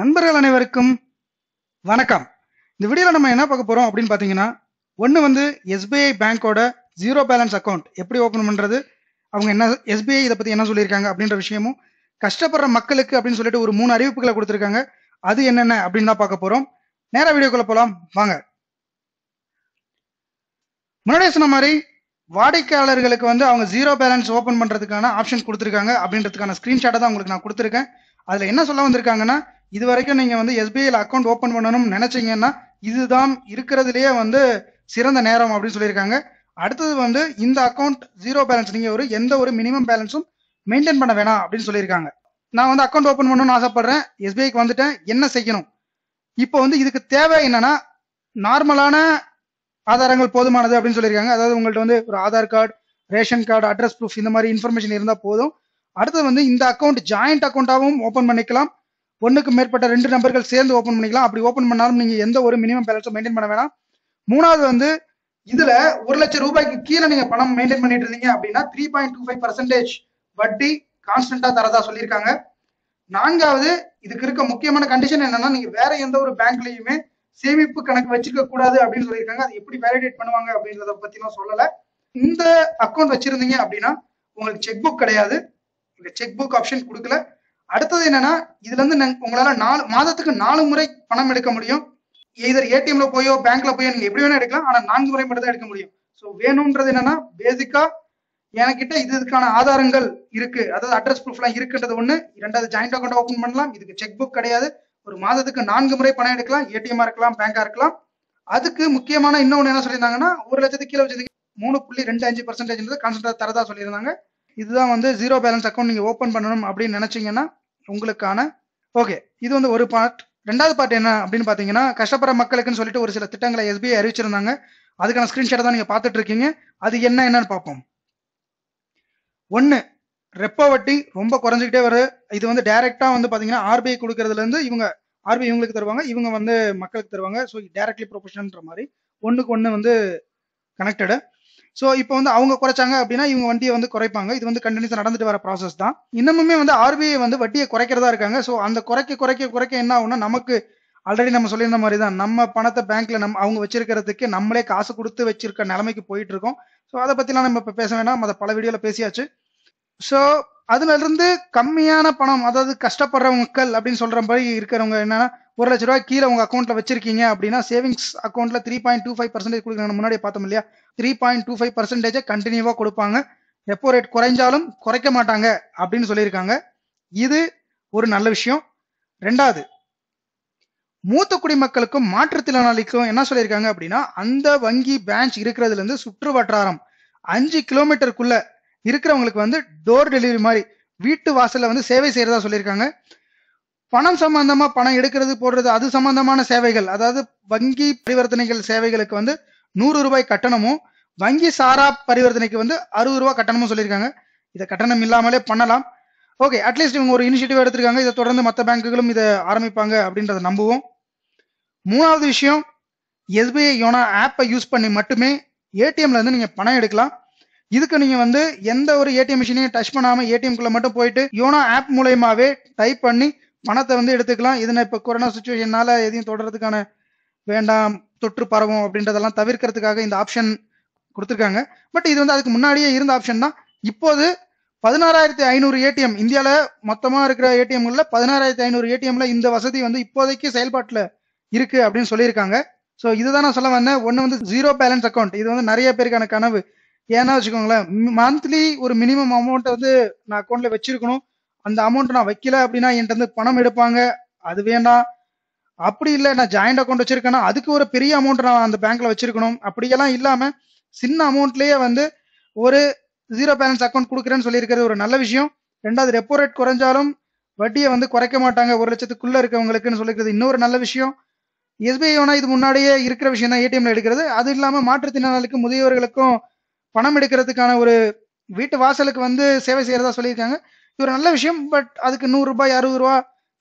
நண்பர்கள் அனைவருக்கும் வணக்கம் இந்த வீடியோவில் நம்ம என்ன பார்க்க போகிறோம் அப்படின்னு பார்த்தீங்கன்னா ஒன்று வந்து எஸ்பிஐ பேங்க்கோட ஜீரோ பேலன்ஸ் அக்கௌண்ட் எப்படி ஓப்பன் பண்ணுறது அவங்க என்ன எஸ்பிஐ இதை பற்றி என்ன சொல்லியிருக்காங்க அப்படின்ற விஷயமும் கஷ்டப்படுற மக்களுக்கு அப்படின்னு சொல்லிட்டு ஒரு மூணு அறிவிப்புகளை கொடுத்துருக்காங்க அது என்னென்ன அப்படின்னு தான் பார்க்க போகிறோம் நேராக வீடியோக்குள்ள போகலாம் வாங்க முன்னாடியே சொன்ன மாதிரி வாடிக்கையாளர்களுக்கு வந்து அவங்க ஜீரோ பேலன்ஸ் ஓப்பன் பண்ணுறதுக்கான ஆப்ஷன் கொடுத்துருக்காங்க அப்படின்றதுக்கான ஸ்கிரீன்ஷாட்டை தான் உங்களுக்கு நான் கொடுத்துருக்கேன் அதில் என்ன சொல்ல வந்திருக்காங்கன்னா இது வரைக்கும் நீங்க வந்து எஸ்பிஐல அக்கௌண்ட் ஓபன் பண்ணணும்னு நினைச்சீங்கன்னா இதுதான் இருக்கிறதுலயே வந்து சிறந்த நேரம் அப்படின்னு சொல்லியிருக்காங்க அடுத்தது வந்து இந்த அக்கௌண்ட் ஜீரோ பேலன்ஸ் நீங்க ஒரு எந்த ஒரு மினிமம் பேலன்ஸும் மெயின்டைன் பண்ண வேணாம் அப்படின்னு சொல்லியிருக்காங்க நான் வந்து அக்கௌண்ட் ஓபன் பண்ணணும்னு ஆசைப்படுறேன் எஸ்பிஐக்கு வந்துட்டேன் என்ன செய்யணும் இப்போ வந்து இதுக்கு தேவை என்னன்னா நார்மலான ஆதாரங்கள் போதுமானது அப்படின்னு சொல்லியிருக்காங்க அதாவது உங்கள்கிட்ட வந்து ஒரு Aadhaar card ration card address proof இந்த மாதிரி இன்ஃபர்மேஷன் இருந்தால் போதும் அடுத்தது வந்து இந்த அக்கௌண்ட் ஜாயிண்ட் அக்கௌண்ட்டாகவும் ஓப்பன் பண்ணிக்கலாம் ஒன்றுக்கு மேற்பட்ட ரெண்டு நம்பர்கள் சேர்ந்து ஓப்பன் பண்ணிக்கலாம் அப்படி ஓப்பன் பண்ணாலும் நீங்கள் எந்த ஒரு மினிமம் பேலன்ஸ் மெயின்டைன் பண்ண வேணாம் மூணாவது வந்து இதுல ஒரு லட்சம் ரூபாய்க்கு கீழே நீங்க பணம் மெயின்டைன் பண்ணிட்டு இருந்தீங்க அப்படின்னா three point two five percentage வட்டி கான்ஸ்டன்டா தரதா சொல்லியிருக்காங்க நான்காவது இதுக்கு இருக்க முக்கியமான கண்டிஷன் என்னன்னா நீங்க வேற எந்த ஒரு பேங்க்லயுமே சேமிப்பு கணக்கு வச்சுக்க கூடாது அப்படின்னு சொல்லியிருக்காங்க அது எப்படி வேலிடேட் பண்ணுவாங்க அப்படின்றத பத்தி நான் சொல்லல இந்த அக்கௌண்ட் வச்சிருந்தீங்க அப்படின்னா உங்களுக்கு செக் புக் கிடையாது செக் புக் ஆப்ஷன் கொடுக்கல அடுத்தது என்னன்னா இதுல இருந்து உங்களால நாலு மாதத்துக்கு நாலு முறை பணம் எடுக்க முடியும் இதர் ஏடிஎம்ல போயோ பேங்க்ல போயோ நீங்க எப்படி வேணா எடுக்கலாம் ஆனா நான்கு முறை மட்டும் தான் எடுக்க முடியும் ஸோ வேணும்ன்றது என்னன்னா பேசிக்கா எனக்கிட்ட இது இதுக்கான ஆதாரங்கள் இருக்கு அதாவது அட்ரஸ் ப்ரூஃப்லாம் இருக்குன்றது ஒண்ணு இரண்டாவது ஜாயிண்ட் அக்கௌண்ட் ஓப்பன் பண்ணலாம் இதுக்கு செக் புக் கிடையாது ஒரு மாதத்துக்கு நான்கு முறை பணம் எடுக்கலாம் ஏடிஎம்மா இருக்கலாம் பேங்கா இருக்கலாம் அதுக்கு முக்கியமான இன்னொன்று என்ன சொல்லியிருந்தாங்கன்னா ஒரு லட்சத்துக்கு கீழே வச்சதுக்கு மூணு புள்ளி ரெண்டு அஞ்சு பர்சன்டேஜ் கான்சன்ட்ரேட் தரதா சொல்லியிருந்தாங்க இதுதான் வந்து ஜீரோ பேலன்ஸ் அக்கௌண்ட் நீங்க ஓப்பன் பண்ணணும் அப்படின்னு நினைச்சீங்கன்னா உங்களுக்கான ஓகே இது வந்து ஒரு பார்ட் ரெண்டாவது பார்ட் என்ன அப்படின்னு பார்த்தீங்கன்னா கஷ்டப்படுற மக்களுக்குன்னு சொல்லிட்டு ஒரு சில திட்டங்களை எஸ்பிஐ அறிவிச்சிருந்தாங்க அதுக்கான ஸ்கிரீன்ஷாட் தான் நீங்கள் பாத்துட்டு இருக்கீங்க அது என்ன என்னன்னு பார்ப்போம் ஒன்று ரெப்போ வட்டி ரொம்ப குறைஞ்சிக்கிட்டே வருது இது வந்து டைரக்டா வந்து பார்த்தீங்கன்னா ஆர்பிஐ இருந்து இவங்க ஆர்பிஐ இவங்களுக்கு தருவாங்க இவங்க வந்து மக்களுக்கு தருவாங்க ஸோ டைரக்ட்லி ப்ரொஃபஷன்ற மாதிரி ஒன்றுக்கு ஒன்று வந்து கனெக்டடு ஸோ இப்போ வந்து அவங்க குறைச்சாங்க அப்படின்னா இவங்க வண்டியை வந்து குறைப்பாங்க இது வந்து கண்டினியூஸ் நடந்துட்டு வர ப்ராசஸ் தான் இன்னமுமே வந்து ஆர்பிஐ வந்து வட்டியை குறைக்கிறதா இருக்காங்க ஸோ அந்த குறைக்க குறைக்க குறைக்க என்ன ஆகும்னா நமக்கு ஆல்ரெடி நம்ம சொல்லியிருந்த மாதிரி தான் நம்ம பணத்தை பேங்க்ல நம்ம அவங்க வச்சிருக்கிறதுக்கு நம்மளே காசு கொடுத்து வச்சிருக்க நிலைமைக்கு போயிட்டு இருக்கோம் ஸோ அதை பத்திலாம் நம்ம இப்போ பேச வேணாம் அதை பல வீடியோல பேசியாச்சு ஸோ அதுல இருந்து கம்மியான பணம் அதாவது கஷ்டப்படுற மக்கள் அப்படின்னு சொல்ற மாதிரி இருக்கிறவங்க என்னன்னா ஒரு லட்ச ரூபாய் கீழே உங்க அக்கௌண்ட்ல வச்சிருக்கீங்க அப்படின்னா சேவிங்ஸ் அக்கௌண்ட்ல three point two five percentage கொடுக்குறாங்க முன்னாடி பார்த்தோம் இல்லையா த்ரீ பாயிண்ட் டூ ஃபைவ் பர்சன்டேஜை கண்டினியூவா கொடுப்பாங்க எப்போ ரேட் குறைஞ்சாலும் குறைக்க மாட்டாங்க அப்படின்னு சொல்லியிருக்காங்க இது ஒரு நல்ல விஷயம் ரெண்டாவது மூத்த குடிமக்களுக்கும் மாற்றுத்திறனாளிக்கும் என்ன சொல்லியிருக்காங்க அப்படின்னா அந்த வங்கி பிரான்ச் இருக்கிறதுல இருந்து சுற்று வட்டாரம் அஞ்சு கிலோமீட்டருக்குள்ள இருக்கிறவங்களுக்கு வந்து டோர் டெலிவரி மாதிரி வீட்டு வாசல்ல வந்து சேவை செய்யறதா சொல்லியிருக்காங்க பணம் சம்பந்தமா பணம் எடுக்கிறது போடுறது அது சம்பந்தமான சேவைகள் அதாவது வங்கி பரிவர்த்தனைகள் சேவைகளுக்கு வந்து நூறு ரூபாய் கட்டணமும் வங்கி சாரா பரிவர்த்தனைக்கு வந்து அறுபது ரூபாய் கட்டணமும் சொல்லியிருக்காங்க இதை கட்டணம் இல்லாமலே பண்ணலாம் ஓகே அட்லீஸ்ட் இவங்க ஒரு இனிஷியேட்டிவ் எடுத்திருக்காங்க இதை தொடர்ந்து மற்ற பேங்குகளும் இதை ஆரம்பிப்பாங்க அப்படின்றத நம்புவோம் மூணாவது விஷயம் எஸ்பிஐ யோனா ஆப்பை யூஸ் பண்ணி மட்டுமே ஏடிஎம்ல இருந்து நீங்க பணம் எடுக்கலாம் இதுக்கு நீங்க வந்து எந்த ஒரு ஏடிஎம் மிஷினையும் டச் பண்ணாம குள்ள மட்டும் போயிட்டு யோனோ ஆப் மூலயமாவே டைப் பண்ணி பணத்தை வந்து எடுத்துக்கலாம் இதுனா இப்போ கொரோனா சுச்சுவேஷனால எதையும் தொடர்றதுக்கான வேண்டாம் தொற்று பரவும் அப்படின்றதெல்லாம் தவிர்க்கிறதுக்காக இந்த ஆப்ஷன் கொடுத்துருக்காங்க பட் இது வந்து அதுக்கு முன்னாடியே இருந்த ஆப்ஷன் தான் இப்போது பதினாறாயிரத்தி ஐநூறு ஏடிஎம் இந்தியாவில் மொத்தமாக இருக்கிற ஏடிஎம்ல பதினாறாயிரத்தி ஐநூறு ஏடிஎம்ல இந்த வசதி வந்து இப்போதைக்கு செயல்பாட்டில் இருக்கு அப்படின்னு சொல்லியிருக்காங்க ஸோ இதுதான் நான் சொல்ல வந்தேன் ஒன்று வந்து ஜீரோ பேலன்ஸ் அக்கௌண்ட் இது வந்து நிறைய பேருக்கான கனவு ஏன்னா வச்சுக்கோங்களேன் மந்த்லி ஒரு மினிமம் அமௌண்ட் வந்து நான் அக்கௌண்ட்ல வச்சிருக்கணும் அந்த அமௌண்ட் நான் வைக்கல அப்படின்னா என்கிட்ட பணம் எடுப்பாங்க அது வேண்டாம் அப்படி இல்லை நான் ஜாயிண்ட் அக்கௌண்ட் வச்சிருக்கேன்னா அதுக்கு ஒரு பெரிய அமௌண்ட் நான் அந்த பேங்க்ல வச்சிருக்கணும் அப்படியெல்லாம் இல்லாம சின்ன அமௌண்ட்லயே வந்து ஒரு ஜீரோ பேலன்ஸ் அக்கௌண்ட் கொடுக்குறேன்னு சொல்லியிருக்கிறது ஒரு நல்ல விஷயம் ரெண்டாவது ரெப்போ ரேட் குறைஞ்சாலும் வட்டியை வந்து குறைக்க மாட்டாங்க ஒரு லட்சத்துக்குள்ள இருக்கவங்களுக்குன்னு சொல்லிக்கிறது இன்னொரு நல்ல விஷயம் எஸ்பிஐ இது முன்னாடியே இருக்கிற விஷயம் தான் ஏடிஎம்ல எடுக்கிறது அது இல்லாமல் மாற்றுத்திறனாளிக்கும் முதியவர்களுக்கும் பணம் எடுக்கிறதுக்கான ஒரு வீட்டு வாசலுக்கு வந்து சேவை செய்யறதா சொல்லியிருக்காங்க இது ஒரு நல்ல விஷயம் பட் அதுக்கு நூறு ரூபாய் அறுபது ரூபா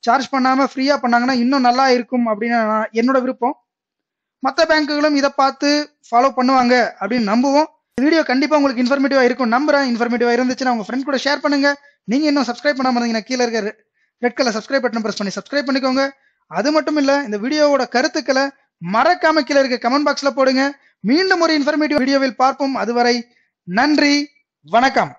சார்ஜ் பண்ணாம ஃப்ரீயா பண்ணாங்கன்னா இன்னும் நல்லா இருக்கும் அப்படின்னு நான் என்னோட விருப்பம் மற்ற பேங்குகளும் இதை பார்த்து ஃபாலோ பண்ணுவாங்க அப்படின்னு நம்புவோம் வீடியோ கண்டிப்பா உங்களுக்கு இன்ஃபர்மேட்டிவா இருக்கும் நம்புறேன் இன்ஃபர்மேட்டிவா இருந்துச்சுன்னா உங்க ஃப்ரெண்ட் கூட ஷேர் பண்ணுங்க நீங்க இன்னும் சப்ஸ்கிரைப் பண்ணாம இருந்தீங்கன்னா கீழே இருக்க red colour subscribe button press பண்ணி சப்ஸ்கிரைப் பண்ணிக்கோங்க அது மட்டும் இல்ல இந்த வீடியோவோட கருத்துக்களை மறக்காம கீழே இருக்க கமெண்ட் பாக்ஸ்ல போடுங்க மீண்டும் ஒரு இன்ஃபர்மேட்டிவ் வீடியோவில் பார்ப்போம் அதுவரை நன்றி வணக்கம்